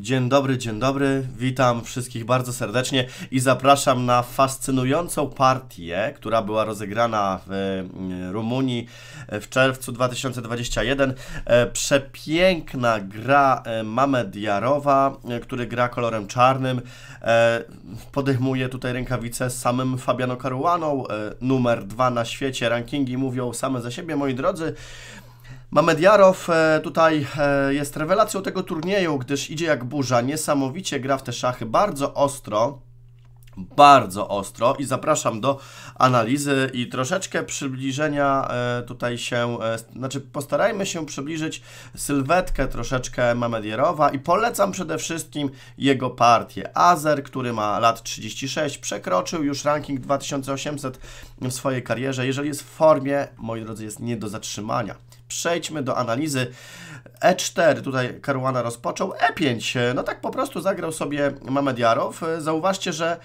Dzień dobry, dzień dobry. Witam wszystkich bardzo serdecznie i zapraszam na fascynującą partię, która była rozegrana w mm, Rumunii w czerwcu 2021. E, przepiękna gra e, Mamed Diarowa, e, który gra kolorem czarnym. Podejmuje tutaj rękawice z samym Fabiano Caruaną, numer dwa na świecie. Rankingi mówią same za siebie, moi drodzy. Mamediarow e, tutaj e, jest rewelacją tego turnieju, gdyż idzie jak burza, niesamowicie gra w te szachy, bardzo ostro bardzo ostro i zapraszam do analizy i troszeczkę przybliżenia e, tutaj się, e, znaczy postarajmy się przybliżyć sylwetkę troszeczkę Mamedierowa i polecam przede wszystkim jego partię. Azer, który ma lat 36, przekroczył już ranking 2800 w swojej karierze. Jeżeli jest w formie, moi drodzy, jest nie do zatrzymania. Przejdźmy do analizy. E4, tutaj Karuana rozpoczął, E5, e, no tak po prostu zagrał sobie Mamediarow. Zauważcie, że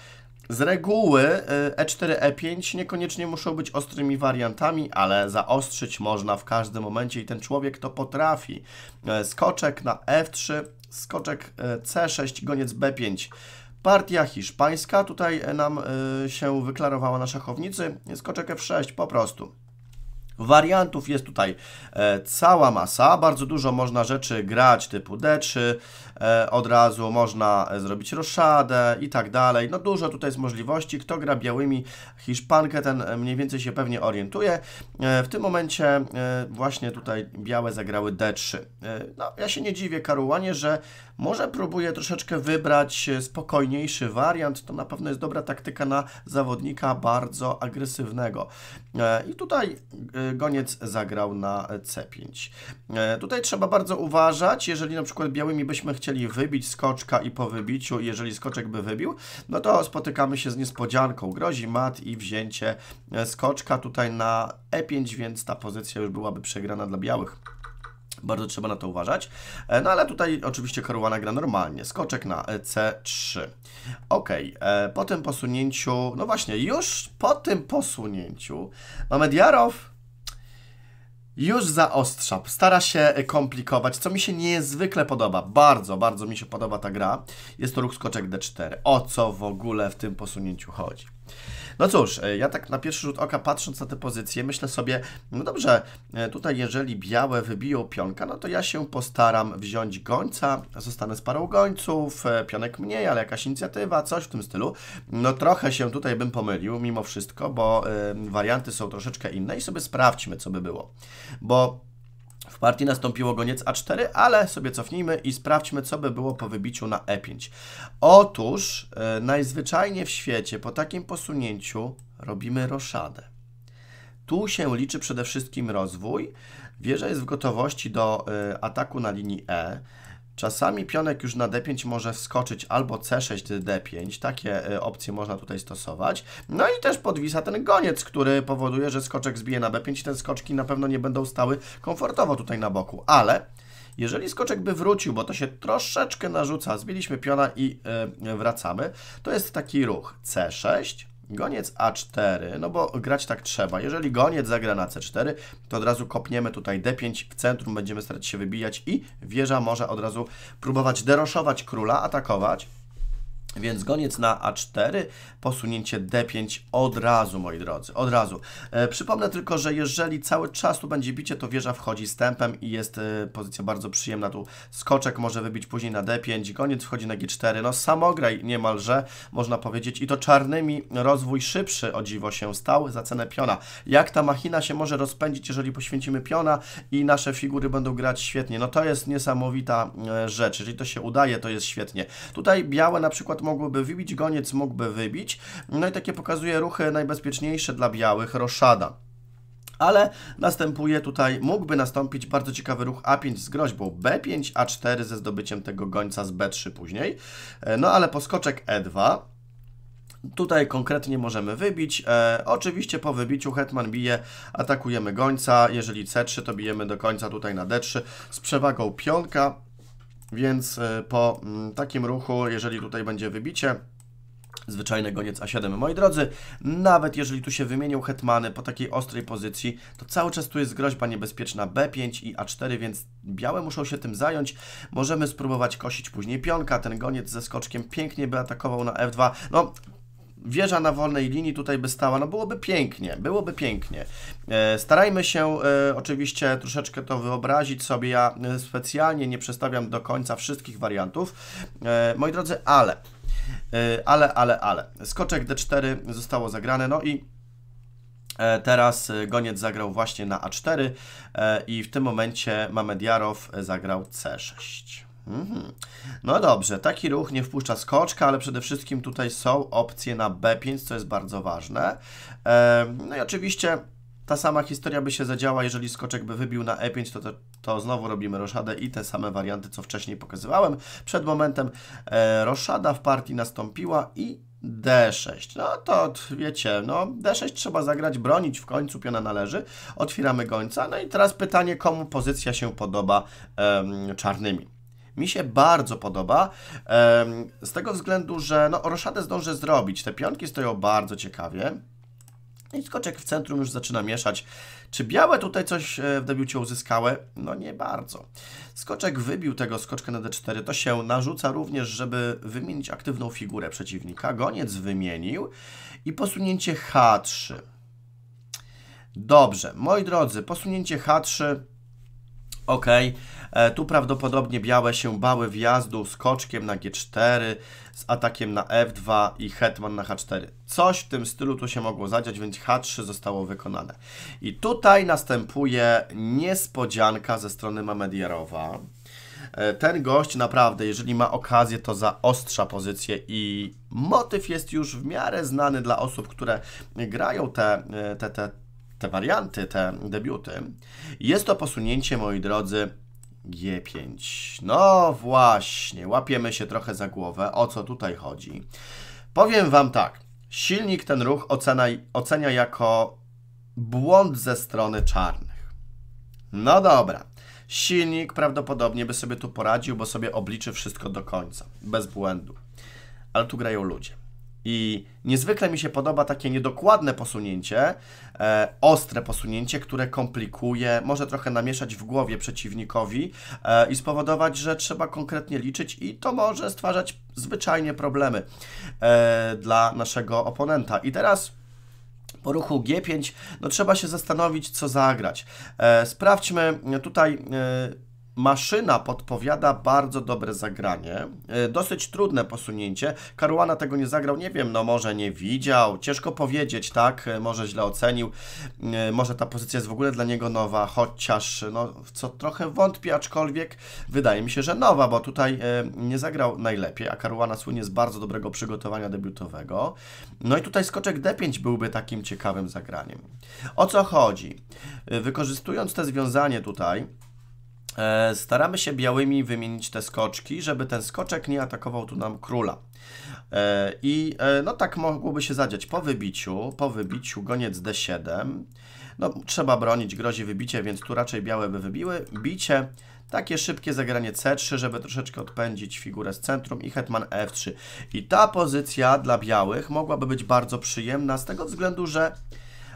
z reguły E4, y, E5 e niekoniecznie muszą być ostrymi wariantami, ale zaostrzyć można w każdym momencie i ten człowiek to potrafi. E, skoczek na F3, skoczek e, C6, goniec B5. Partia hiszpańska, tutaj nam się wyklarowała na szachownicy, skoczek F6 po prostu. Wariantów jest tutaj e, cała masa, bardzo dużo można rzeczy grać typu deczy, e, od razu można zrobić roszadę i tak dalej. No dużo tutaj jest możliwości. Kto gra białymi Hiszpankę, ten e, mniej więcej się pewnie orientuje. W tym momencie właśnie tutaj białe zagrały D3. No, ja się nie dziwię Karułanie, że może próbuje troszeczkę wybrać spokojniejszy wariant. To na pewno jest dobra taktyka na zawodnika bardzo agresywnego. I tutaj goniec zagrał na C5. E, tutaj trzeba bardzo uważać, jeżeli na przykład białymi byśmy chcieli wybić skoczka i po wybiciu, jeżeli skoczek by wybił, no to spotykamy się z niespodzianką. Grozi mat i wzięcie e, skoczka tutaj na E5, więc ta pozycja już byłaby przegrana dla białych. Bardzo trzeba na to uważać. E, no ale tutaj oczywiście karuana gra normalnie. Skoczek na C3. Ok, po tym posunięciu, no właśnie, już po tym posunięciu mamy Diarow już zaostrza, stara się komplikować, co mi się niezwykle podoba. Bardzo, bardzo mi się podoba ta gra. Jest to ruch skoczek D4. O co w ogóle w tym posunięciu chodzi? No cóż, e, ja tak na pierwszy rzut oka patrząc na te pozycje, myślę sobie, no dobrze, e, tutaj jeżeli białe wybiją pionka, no to ja się postaram wziąć gońca, zostanę z parą gońców, e, pionek mniej, ale jakaś inicjatywa, coś w tym stylu. No trochę się tutaj bym pomylił mimo wszystko, bo y, warianty są troszeczkę inne i sobie sprawdźmy, co by było. Bo w partii nastąpiło goniec A4, ale sobie cofnijmy i sprawdźmy, co by było po wybiciu na E5. Otóż e, najzwyczajniej w świecie po takim posunięciu robimy roszadę. Tu się liczy przede wszystkim rozwój. Wieża jest w gotowości do e, ataku na linii E. Czasami pionek już na d5 może wskoczyć albo c6, d5. Takie e, opcje można tutaj stosować. No i też podwisa ten goniec, który powoduje, że skoczek zbije na b5 i te skoczki na pewno nie będą stały komfortowo tutaj na boku. Ale jeżeli skoczek by wrócił, bo to się troszeczkę narzuca, zbiliśmy piona i e, wracamy, to jest taki ruch c6, Goniec A4, no bo grać tak trzeba. Jeżeli goniec zagra na C4, to od razu kopniemy tutaj D5 w centrum, będziemy starać się wybijać i wieża może od razu próbować deroszować króla, atakować. Więc goniec na A4, posunięcie D5 od razu, moi drodzy, od razu. E, przypomnę tylko, że jeżeli cały czas tu będzie bicie, to wieża wchodzi z tempem i jest e, pozycja bardzo przyjemna. Tu skoczek może wybić później na D5, goniec wchodzi na G4, no samograj niemalże, można powiedzieć. I to czarnymi rozwój szybszy, o dziwo się stał, za cenę piona. Jak ta machina się może rozpędzić, jeżeli poświęcimy piona i nasze figury będą grać świetnie? No to jest niesamowita e, rzecz. Jeżeli to się udaje, to jest świetnie. Tutaj białe na przykład przykład mogłyby wybić, goniec mógłby wybić. No i takie pokazuje ruchy najbezpieczniejsze dla białych, roszada ale następuje tutaj, mógłby nastąpić bardzo ciekawy ruch A5 z groźbą B5, A4 ze zdobyciem tego gońca z B3 później, e, no ale poskoczek E2, Tutaj konkretnie możemy wybić. E, oczywiście po wybiciu hetman bije, atakujemy gońca. Jeżeli C3, to bijemy do końca tutaj na D3 z przewagą pionka. Więc e, po mm, takim ruchu, jeżeli tutaj będzie wybicie, zwyczajny goniec A7. Moi drodzy, nawet jeżeli tu się wymienią hetmany po takiej ostrej pozycji, to cały czas tu jest groźba niebezpieczna B5 i A4, więc białe muszą się tym zająć. Możemy spróbować kosić później pionka, ten goniec ze skoczkiem pięknie by atakował na F2. No, wieża na wolnej linii tutaj by stała, no byłoby pięknie, byłoby pięknie. E, starajmy się e, oczywiście troszeczkę to wyobrazić sobie, ja e, specjalnie nie przestawiam do końca wszystkich wariantów, moi drodzy, ale, ale, ale, ale, skoczek D4 zostało zagrane, no i Teraz Goniec zagrał właśnie na A4 i w tym momencie Mamediarow zagrał C6. Mhm. No dobrze, taki ruch nie wpuszcza skoczka, ale przede wszystkim tutaj są opcje na B5, co jest bardzo ważne. No i oczywiście ta sama historia by się zadziała, jeżeli skoczek by wybił na E5, to, to, to znowu robimy roszadę i te same warianty, co wcześniej pokazywałem. Przed momentem e, roszada w partii nastąpiła i D6. No to wiecie, no D6 trzeba zagrać, bronić w końcu, piona należy. Otwieramy gońca. No i teraz pytanie, komu pozycja się podoba czarnymi mi się bardzo podoba, z tego względu, że no, roszadę zdążę zrobić. Te pionki stoją bardzo ciekawie. No I skoczek w centrum już zaczyna mieszać. Czy białe tutaj coś e, w debiucie uzyskały? No nie bardzo. Skoczek wybił tego skoczka na d4. To się narzuca również, żeby wymienić aktywną figurę przeciwnika. Goniec wymienił i posunięcie h3. Dobrze, moi drodzy, posunięcie h3 Ok, e, tu prawdopodobnie białe się bały wjazdu z koczkiem na G4, z atakiem na F2 i hetman na H4. Coś w tym stylu tu się mogło zadziać, więc H3 zostało wykonane. I tutaj następuje niespodzianka ze strony Mamediarowa. E, ten gość naprawdę, jeżeli ma okazję, to zaostrza pozycję i motyw jest już w miarę znany dla osób, które grają te, e, te, te te warianty, te debiuty, jest to posunięcie, moi drodzy, G5. No właśnie, łapiemy się trochę za głowę, o co tutaj chodzi. Powiem Wam tak, silnik ten ruch ocena, ocenia jako błąd ze strony czarnych. No dobra, silnik prawdopodobnie by sobie tu poradził, bo sobie obliczy wszystko do końca, bez błędu. Ale tu grają ludzie. I niezwykle mi się podoba takie niedokładne posunięcie, e, ostre posunięcie, które komplikuje, może trochę namieszać w głowie przeciwnikowi e, i spowodować, że trzeba konkretnie liczyć, i to może stwarzać zwyczajnie problemy e, dla naszego oponenta. I teraz po ruchu G5, no trzeba się zastanowić, co zagrać. E, sprawdźmy e, tutaj e, maszyna podpowiada bardzo dobre zagranie, e, dosyć trudne posunięcie. Karuana tego nie zagrał, nie wiem, no może nie widział, ciężko powiedzieć, tak, e, może źle ocenił, e, może ta pozycja jest w ogóle dla niego nowa, chociaż, no, w co trochę wątpię, aczkolwiek wydaje mi się, że nowa, bo tutaj nie zagrał najlepiej, a Karuana słynie z bardzo dobrego przygotowania debiutowego. No i tutaj skoczek D5 byłby takim ciekawym zagraniem. O co chodzi? Wykorzystując te związanie tutaj, E, staramy się białymi wymienić te skoczki, żeby ten skoczek nie atakował tu nam króla. E, I e, no tak mogłoby się zadziać po wybiciu, po wybiciu goniec d7. No trzeba bronić, grozi wybicie, więc tu raczej białe by wybiły. Bicie, takie szybkie zagranie c3, żeby troszeczkę odpędzić figurę z centrum i hetman f3. I ta pozycja dla białych mogłaby być bardzo przyjemna z tego względu, że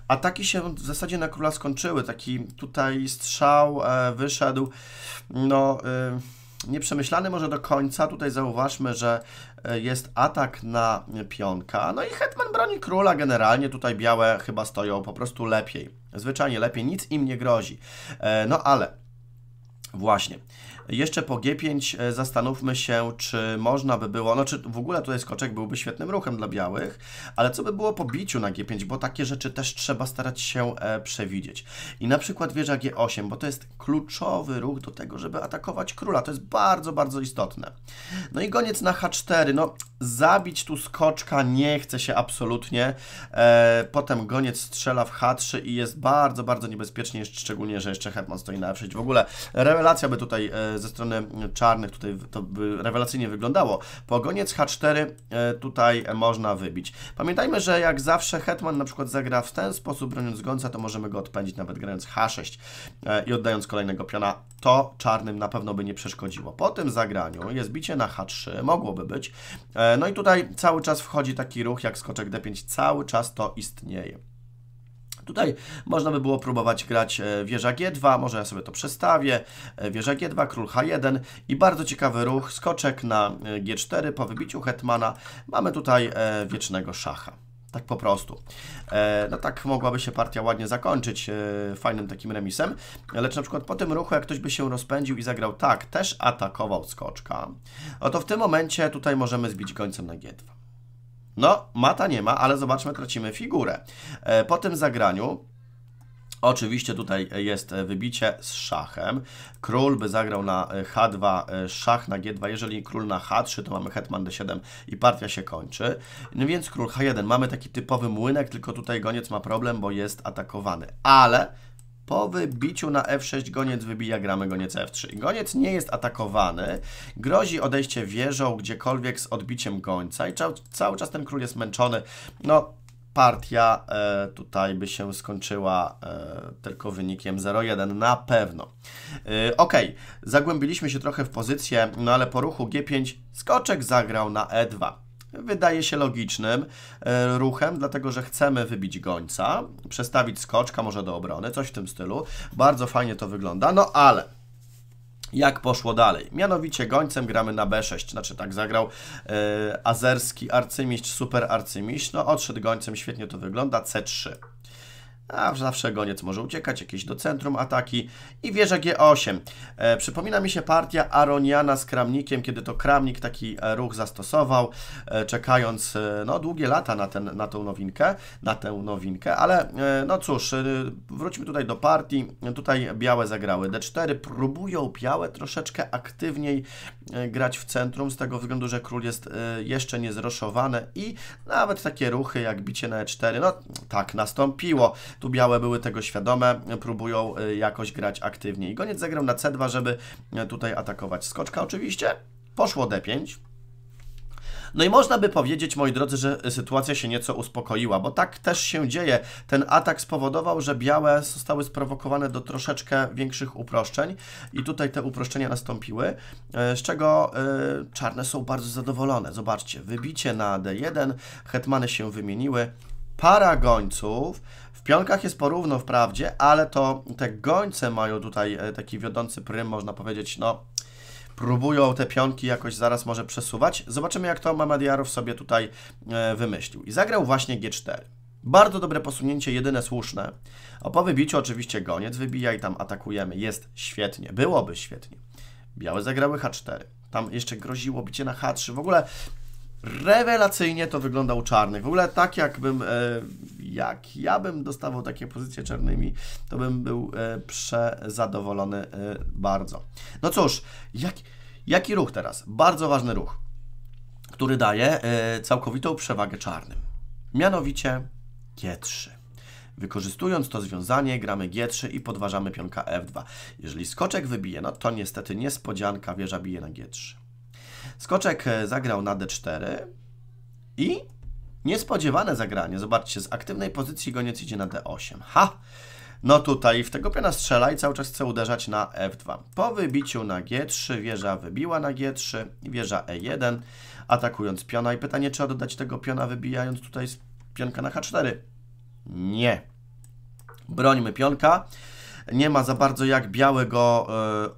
Ataki się w zasadzie na króla skończyły. Taki tutaj strzał e, wyszedł, no e, nieprzemyślany może do końca. Tutaj zauważmy, że e, jest atak na pionka. No i hetman broni króla generalnie. Tutaj białe chyba stoją po prostu lepiej. Zwyczajnie lepiej, nic im nie grozi. No ale właśnie. Jeszcze po G5 e, zastanówmy się, czy można by było, no czy w ogóle tutaj skoczek byłby świetnym ruchem dla białych, ale co by było po biciu na G5, bo takie rzeczy też trzeba starać się e, przewidzieć. I na przykład wieża G8, bo to jest kluczowy ruch do tego, żeby atakować króla. To jest bardzo, bardzo istotne. No i goniec na H4, no zabić tu skoczka nie chce się absolutnie. E, potem goniec strzela w H3 i jest bardzo, bardzo niebezpiecznie, szczególnie, że jeszcze hetman stoi na F6. W ogóle rewelacja by tutaj ze strony czarnych tutaj to by rewelacyjnie wyglądało. Pogoniec H4 e, tutaj można wybić. Pamiętajmy, że jak zawsze Hetman na przykład zagra w ten sposób, broniąc gońca, to możemy go odpędzić nawet grając H6 e, i oddając kolejnego piona. To czarnym na pewno by nie przeszkodziło. Po tym zagraniu jest bicie na H3, mogłoby być. E, no i tutaj cały czas wchodzi taki ruch jak skoczek D5, cały czas to istnieje. Tutaj można by było próbować grać e, wieża G2, może ja sobie to przestawię, e, wieża G2, król H1 i bardzo ciekawy ruch, skoczek na e, G4 po wybiciu hetmana. Mamy tutaj wiecznego szacha. Tak po prostu. No tak mogłaby się partia ładnie zakończyć fajnym takim remisem, lecz na przykład po tym ruchu, jak ktoś by się rozpędził i zagrał tak, też atakował skoczka, no to w tym momencie tutaj możemy zbić gońcem na G2. No, mata nie ma, ale zobaczmy, tracimy figurę. E, po tym zagraniu Oczywiście tutaj jest wybicie z szachem. Król by zagrał na e, H2, e, szach na G2. Jeżeli król na H3, to mamy hetman D7 i partia się kończy. No więc król H1. Mamy taki typowy młynek, tylko tutaj goniec ma problem, bo jest atakowany. Ale po wybiciu na f6 goniec wybija gramy goniec f3. Goniec nie jest atakowany, grozi odejście wieżą gdziekolwiek z odbiciem gońca i cały czas ten król jest męczony. No, partia e, tutaj by się skończyła e, tylko wynikiem 0-1 na pewno. E, ok, zagłębiliśmy się trochę w pozycję, no ale po ruchu g5 skoczek zagrał na e2 wydaje się logicznym e, ruchem, dlatego że chcemy wybić gońca, przestawić skoczka może do obrony, coś w tym stylu. Bardzo fajnie to wygląda, no ale jak poszło dalej. Mianowicie gońcem gramy na B6, znaczy tak zagrał yy, azerski arcymistrz, super arcymistrz, no odszedł gońcem, świetnie to wygląda, C3 a zawsze goniec może uciekać, jakieś do centrum ataki i wieża G8. E, przypomina mi się partia Aroniana z Kramnikiem, kiedy to Kramnik taki e, ruch zastosował, e, czekając e, no, długie lata na, ten, na tą nowinkę, na tę nowinkę, ale e, no cóż, e, wróćmy tutaj do partii, tutaj białe zagrały D4, próbują białe troszeczkę aktywniej grać w centrum, z tego względu, że król jest jeszcze niezroszowany i nawet takie ruchy jak bicie na E4, no tak, nastąpiło. Tu białe były tego świadome, próbują y, jakoś grać aktywnie. I goniec zagrał na C2, żeby y, tutaj atakować skoczka oczywiście. Poszło D5. No i można by powiedzieć, moi drodzy, że sytuacja się nieco uspokoiła, bo tak też się dzieje. Ten atak spowodował, że białe zostały sprowokowane do troszeczkę większych uproszczeń i tutaj te uproszczenia nastąpiły, e, z czego e, czarne są bardzo zadowolone. Zobaczcie, wybicie na D1, hetmany się wymieniły, para gońców, pionkach jest porówno wprawdzie, ale to te gońce mają tutaj e, taki wiodący prym, można powiedzieć, no próbują te pionki jakoś zaraz może przesuwać. Zobaczymy jak to Mamadiarów sobie tutaj e, wymyślił. I zagrał właśnie G4. Bardzo dobre posunięcie, jedyne słuszne. O po wybiciu oczywiście goniec wybija i tam atakujemy. Jest świetnie, byłoby świetnie. Białe zagrały H4. Tam jeszcze groziło bicie na H3. W ogóle rewelacyjnie to wyglądał czarny. W ogóle tak jakbym, e, jak ja bym dostawał takie pozycje czarnymi, to bym był e, przezadowolony e, bardzo. No cóż, jak, jaki ruch teraz? Bardzo ważny ruch, który daje e, całkowitą przewagę czarnym. Mianowicie G3. Wykorzystując to związanie gramy G3 i podważamy pionka F2. Jeżeli skoczek wybije, no to niestety niespodzianka, wieża bije na G3. Skoczek e, zagrał na d4 i niespodziewane zagranie. Zobaczcie, z aktywnej pozycji goniec idzie na d8. Ha! No tutaj w tego piona strzela i cały czas chce uderzać na f2. Po wybiciu na g3 wieża wybiła na g3, wieża e1 atakując piona i pytanie czy oddać tego piona wybijając tutaj pionka na h4. Nie. Brońmy pionka nie ma za bardzo jak białego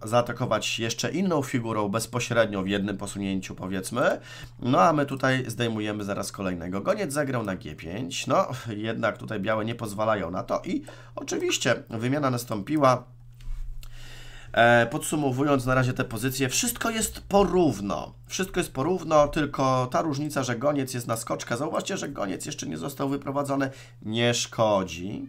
e, zaatakować jeszcze inną figurą bezpośrednio w jednym posunięciu powiedzmy. No a my tutaj zdejmujemy zaraz kolejnego. Goniec zagrał na G5, no jednak tutaj białe nie pozwalają na to i oczywiście wymiana nastąpiła. E, podsumowując na razie te pozycje, wszystko jest porówno. Wszystko jest porówno, tylko ta różnica, że goniec jest na skoczka. Zauważcie, że goniec jeszcze nie został wyprowadzony, nie szkodzi.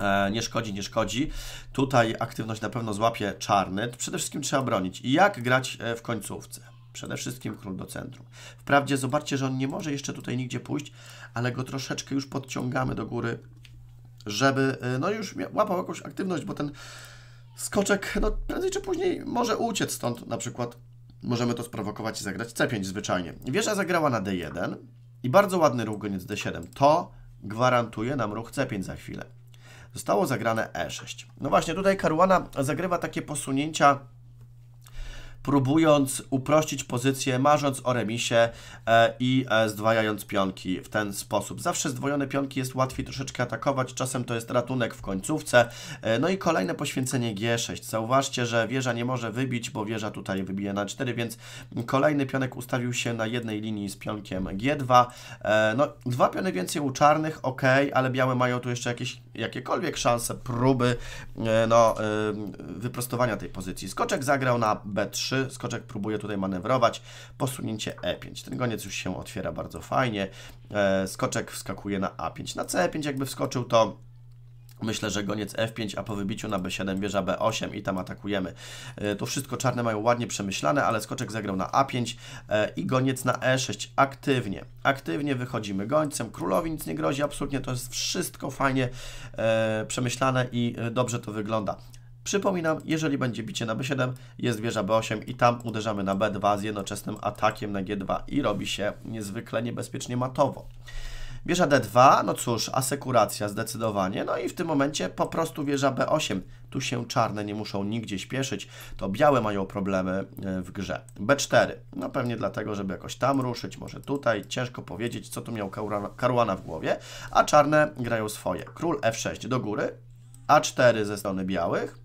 E, nie szkodzi, nie szkodzi. Tutaj aktywność na pewno złapie czarny. Przede wszystkim trzeba bronić. Jak grać e, w końcówce? Przede wszystkim król do centrum. Wprawdzie zobaczcie, że on nie może jeszcze tutaj nigdzie pójść, ale go troszeczkę już podciągamy do góry, żeby e, no już łapał jakąś aktywność, bo ten skoczek no prędzej czy później może uciec stąd na przykład. Możemy to sprowokować i zagrać C5 zwyczajnie. Wieża zagrała na D1 i bardzo ładny ruch goniec D7. To gwarantuje nam ruch C5 za chwilę zostało zagrane E6. No właśnie, tutaj Karuana zagrywa takie posunięcia próbując uprościć pozycję, marząc o remisie e, i e, zdwajając pionki w ten sposób. Zawsze zdwojone pionki jest łatwiej troszeczkę atakować, czasem to jest ratunek w końcówce. E, no i kolejne poświęcenie G6. Zauważcie, że wieża nie może wybić, bo wieża tutaj wybije na 4, więc kolejny pionek ustawił się na jednej linii z pionkiem G2. No, dwa piony więcej u czarnych, ok, ale białe mają tu jeszcze jakieś, jakiekolwiek szanse, próby no, wyprostowania tej pozycji. Skoczek zagrał na B3, skoczek próbuje tutaj manewrować, posunięcie E5. Ten goniec już się otwiera bardzo fajnie, e, skoczek wskakuje na A5. Na C5 jakby wskoczył to Myślę, że goniec F5, a po wybiciu na B7 wieża B8 i tam atakujemy. E, to wszystko czarne mają ładnie przemyślane, ale skoczek zagrał na A5 e, i goniec na E6 aktywnie. Aktywnie wychodzimy gońcem, królowi nic nie grozi, absolutnie to jest wszystko fajnie przemyślane i dobrze to wygląda. Przypominam, jeżeli będzie bicie na B7, jest wieża B8 i tam uderzamy na B2 z jednoczesnym atakiem na G2 i robi się niezwykle niebezpiecznie matowo. Wieża D2, no cóż, asekuracja zdecydowanie, no i w tym momencie po prostu wieża B8. Tu się czarne nie muszą nigdzie śpieszyć, to białe mają problemy e, w grze. B4, no pewnie dlatego, żeby jakoś tam ruszyć, może tutaj, ciężko powiedzieć, co tu miał karłana w głowie, a czarne grają swoje. Król F6 do góry, A4 ze strony białych,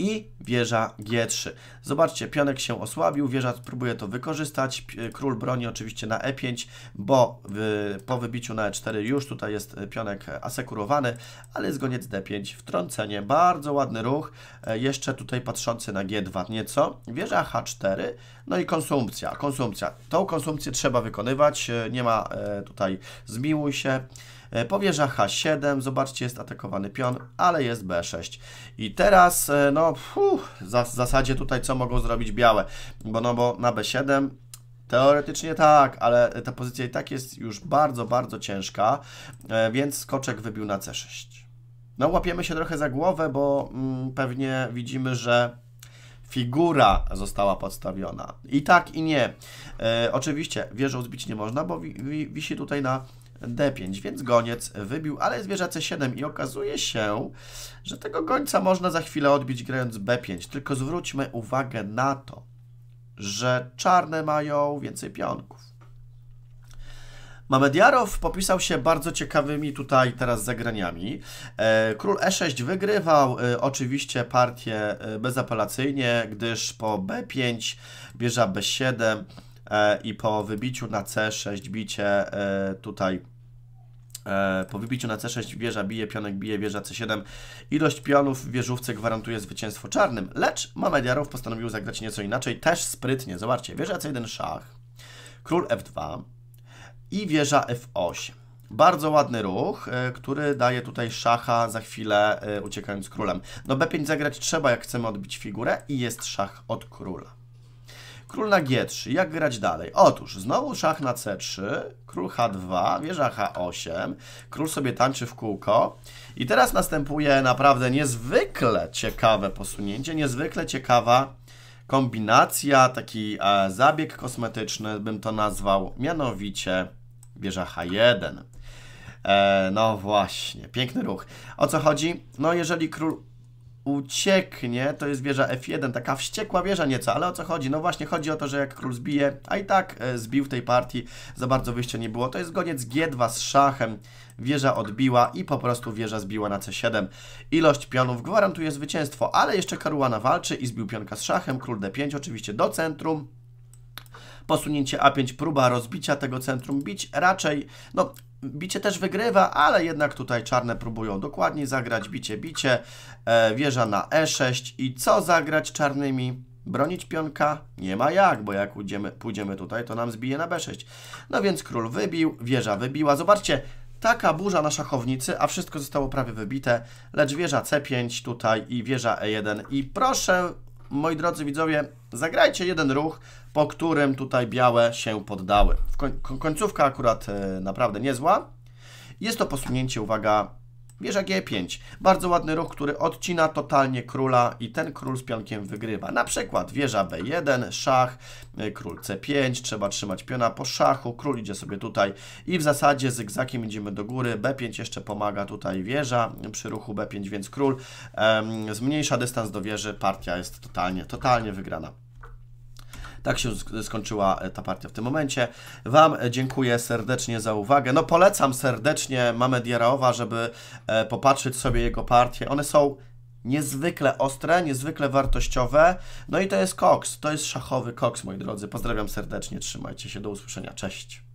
i wieża G3. Zobaczcie, pionek się osłabił, wieża próbuje to wykorzystać, e, król broni oczywiście na E5, bo po wybiciu na E4 już tutaj jest e, pionek e, asekurowany, ale jest goniec D5, wtrącenie, bardzo ładny ruch, jeszcze tutaj patrzący na G2 nieco, wieża H4, no i konsumpcja, konsumpcja. Tą konsumpcję trzeba wykonywać, nie ma tutaj zmiłuj się, E, powierza H7, zobaczcie, jest atakowany pion, ale jest B6. I teraz, e, no, w zasadzie tutaj co mogą zrobić białe? Bo no, bo na B7 Teoretycznie tak, ale ta pozycja i tak jest już bardzo, bardzo ciężka, e, więc skoczek wybił na C6. No łapiemy się trochę za głowę, bo mm, pewnie widzimy, że figura została podstawiona. I tak, i nie. E, oczywiście wieżą zbić nie można, bo wi wi wisi tutaj na d5, więc goniec wybił, ale zwierzę c7 i okazuje się, że tego gońca można za chwilę odbić grając b5, tylko zwróćmy uwagę na to, że czarne mają więcej pionków. Mamediarow popisał się bardzo ciekawymi tutaj teraz zagraniami. E, król E6 wygrywał e, oczywiście partię e, bezapelacyjnie, gdyż po B5 bierze B7 E, i po wybiciu na C6 bicie e, tutaj e, po wybiciu na C6 wieża bije, pionek bije, wieża C7. Ilość pionów w wieżówce gwarantuje zwycięstwo czarnym, lecz Mamediarow postanowił zagrać nieco inaczej, też sprytnie. Zobaczcie, wieża C1 szach, król F2 i wieża F8. Bardzo ładny ruch, który daje tutaj szacha za chwilę uciekając królem. No B5 zagrać trzeba, jak chcemy odbić figurę i jest szach od króla. Król na G3. Jak grać dalej? Otóż znowu szach na C3, król H2, wieża H8, król sobie tańczy w kółko. I teraz następuje naprawdę niezwykle ciekawe posunięcie, niezwykle ciekawa kombinacja, taki e, zabieg kosmetyczny bym to nazwał, mianowicie wieża H1. E, no właśnie, piękny ruch. O co chodzi? No jeżeli król ucieknie, to jest wieża F1, taka wściekła wieża nieco, ale o co chodzi? No właśnie chodzi o to, że jak król zbije, a i tak e, zbił w tej partii, za bardzo wyjścia nie było, to jest goniec G2 z szachem, wieża odbiła i po prostu wieża zbiła na C7. Ilość pionów gwarantuje zwycięstwo, ale jeszcze Karuana walczy i zbił pionka z szachem, król D5 oczywiście do centrum, posunięcie A5, próba rozbicia tego centrum bić raczej, no Bicie też wygrywa, ale jednak tutaj czarne próbują dokładnie zagrać. Bicie, bicie, e, wieża na e6 i co zagrać czarnymi? Bronić pionka? Nie ma jak, bo jak pójdziemy, pójdziemy tutaj, to nam zbije na b6. No więc król wybił, wieża wybiła. Zobaczcie, taka burza na szachownicy, a wszystko zostało prawie wybite, lecz wieża C5 tutaj i wieża E1 i proszę moi drodzy widzowie, zagrajcie jeden ruch, po którym tutaj białe się poddały. Koń końcówka akurat e, naprawdę niezła. Jest to posunięcie, uwaga, Wieża G5. Bardzo ładny ruch, który odcina totalnie króla i ten król z pionkiem wygrywa. Na przykład wieża B1, szach, y, król C5, trzeba trzymać piona po szachu, król idzie sobie tutaj i w zasadzie zygzakiem idziemy do góry. B5 jeszcze pomaga tutaj wieża przy ruchu B5, więc król em, zmniejsza dystans do wieży, partia jest totalnie, totalnie wygrana. Tak się skończyła e, ta partia w tym momencie. Wam e, dziękuję serdecznie za uwagę. No polecam serdecznie Mamę Diaraowa, żeby e, popatrzeć sobie jego partie. One są niezwykle ostre, niezwykle wartościowe. No i to jest koks, to jest szachowy koks, moi drodzy. Pozdrawiam serdecznie, trzymajcie się, do usłyszenia, cześć.